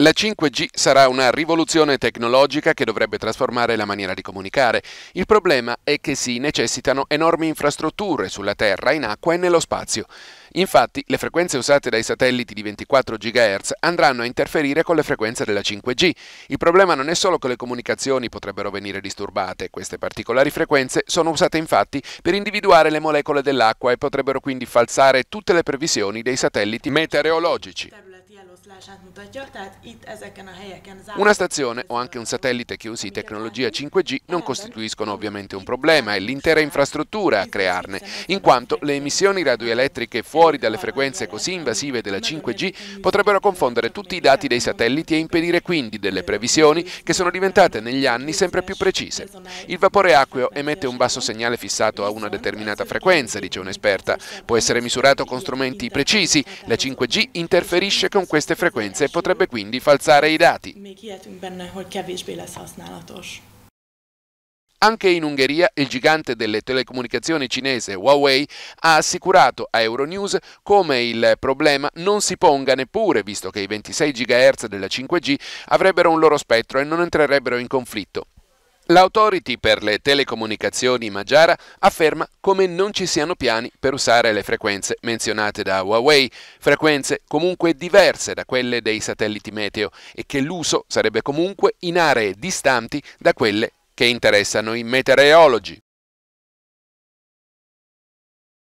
La 5G sarà una rivoluzione tecnologica che dovrebbe trasformare la maniera di comunicare. Il problema è che si necessitano enormi infrastrutture sulla Terra, in acqua e nello spazio. Infatti, le frequenze usate dai satelliti di 24 GHz andranno a interferire con le frequenze della 5G. Il problema non è solo che le comunicazioni potrebbero venire disturbate, queste particolari frequenze sono usate infatti per individuare le molecole dell'acqua e potrebbero quindi falsare tutte le previsioni dei satelliti meteorologici. Una stazione o anche un satellite che usi tecnologia 5G non costituiscono ovviamente un problema, è l'intera infrastruttura a crearne, in quanto le emissioni radioelettriche fuori dalle frequenze così invasive della 5G potrebbero confondere tutti i dati dei satelliti e impedire quindi delle previsioni che sono diventate negli anni sempre più precise. Il vapore acqueo emette un basso segnale fissato a una determinata frequenza, dice un'esperta, può essere misurato con strumenti precisi, la 5G interferisce con questa queste frequenze potrebbe quindi falsare i dati. Anche in Ungheria il gigante delle telecomunicazioni cinese Huawei ha assicurato a Euronews come il problema non si ponga neppure, visto che i 26 GHz della 5G avrebbero un loro spettro e non entrerebbero in conflitto. L'autority per le telecomunicazioni Magiara afferma come non ci siano piani per usare le frequenze menzionate da Huawei, frequenze comunque diverse da quelle dei satelliti meteo e che l'uso sarebbe comunque in aree distanti da quelle che interessano i meteorologi.